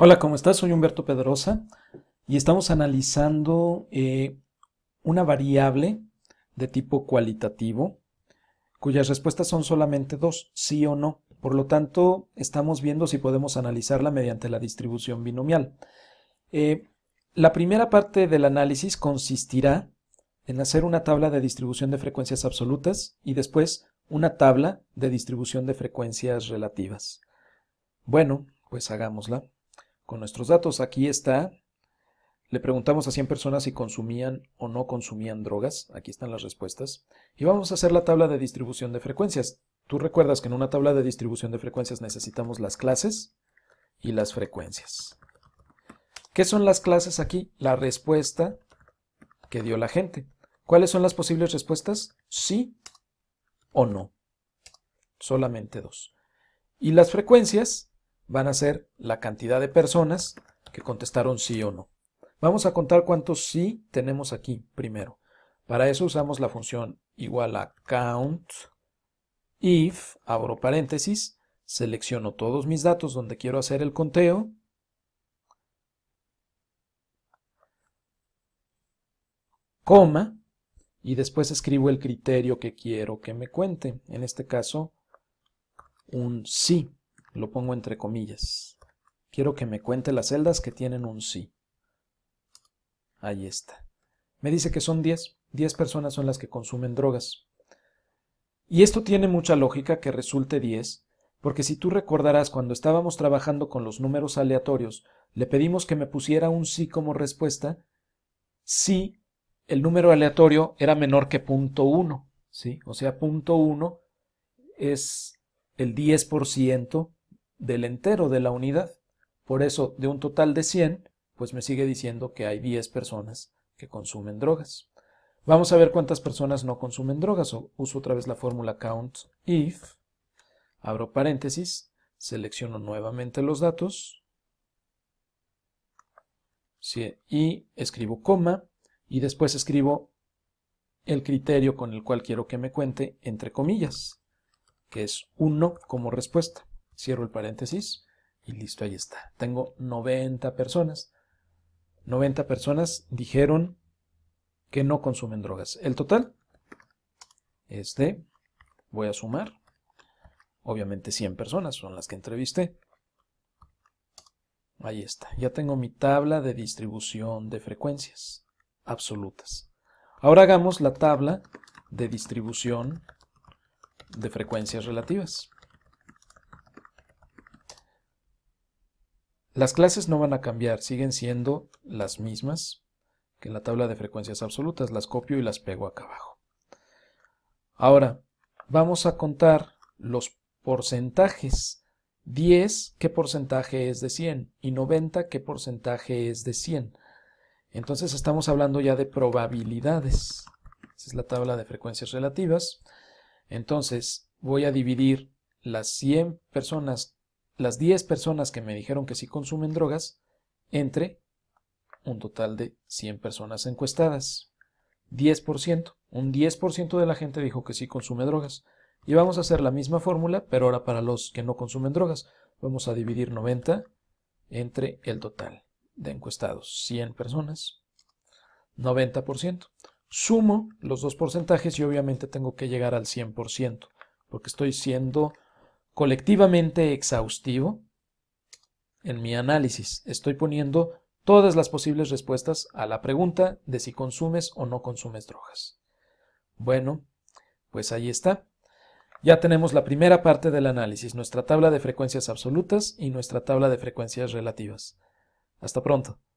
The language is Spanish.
Hola, ¿cómo estás? Soy Humberto Pedrosa y estamos analizando eh, una variable de tipo cualitativo cuyas respuestas son solamente dos, sí o no. Por lo tanto, estamos viendo si podemos analizarla mediante la distribución binomial. Eh, la primera parte del análisis consistirá en hacer una tabla de distribución de frecuencias absolutas y después una tabla de distribución de frecuencias relativas. Bueno, pues hagámosla con nuestros datos. Aquí está. Le preguntamos a 100 personas si consumían o no consumían drogas. Aquí están las respuestas. Y vamos a hacer la tabla de distribución de frecuencias. Tú recuerdas que en una tabla de distribución de frecuencias necesitamos las clases y las frecuencias. ¿Qué son las clases aquí? La respuesta que dio la gente. ¿Cuáles son las posibles respuestas? Sí o no. Solamente dos. Y las frecuencias van a ser la cantidad de personas que contestaron sí o no. Vamos a contar cuántos sí tenemos aquí primero. Para eso usamos la función igual a count if, abro paréntesis, selecciono todos mis datos donde quiero hacer el conteo, coma, y después escribo el criterio que quiero que me cuente. En este caso, un sí lo pongo entre comillas. Quiero que me cuente las celdas que tienen un sí. Ahí está. Me dice que son 10. 10 personas son las que consumen drogas. Y esto tiene mucha lógica que resulte 10, porque si tú recordarás cuando estábamos trabajando con los números aleatorios, le pedimos que me pusiera un sí como respuesta si el número aleatorio era menor que punto uno, ¿sí? O sea, punto 1 es el 10% del entero de la unidad. Por eso, de un total de 100, pues me sigue diciendo que hay 10 personas que consumen drogas. Vamos a ver cuántas personas no consumen drogas. Uso otra vez la fórmula count if, abro paréntesis, selecciono nuevamente los datos y escribo coma y después escribo el criterio con el cual quiero que me cuente entre comillas, que es 1 como respuesta. Cierro el paréntesis y listo, ahí está. Tengo 90 personas. 90 personas dijeron que no consumen drogas. El total es de, voy a sumar, obviamente 100 personas son las que entrevisté. Ahí está, ya tengo mi tabla de distribución de frecuencias absolutas. Ahora hagamos la tabla de distribución de frecuencias relativas. Las clases no van a cambiar, siguen siendo las mismas que la tabla de frecuencias absolutas. Las copio y las pego acá abajo. Ahora, vamos a contar los porcentajes. 10, ¿qué porcentaje es de 100? Y 90, ¿qué porcentaje es de 100? Entonces estamos hablando ya de probabilidades. Esa es la tabla de frecuencias relativas. Entonces voy a dividir las 100 personas las 10 personas que me dijeron que sí consumen drogas entre un total de 100 personas encuestadas. 10%, un 10% de la gente dijo que sí consume drogas. Y vamos a hacer la misma fórmula, pero ahora para los que no consumen drogas. Vamos a dividir 90 entre el total de encuestados, 100 personas, 90%. Sumo los dos porcentajes y obviamente tengo que llegar al 100%, porque estoy siendo colectivamente exhaustivo en mi análisis. Estoy poniendo todas las posibles respuestas a la pregunta de si consumes o no consumes drogas. Bueno, pues ahí está. Ya tenemos la primera parte del análisis, nuestra tabla de frecuencias absolutas y nuestra tabla de frecuencias relativas. Hasta pronto.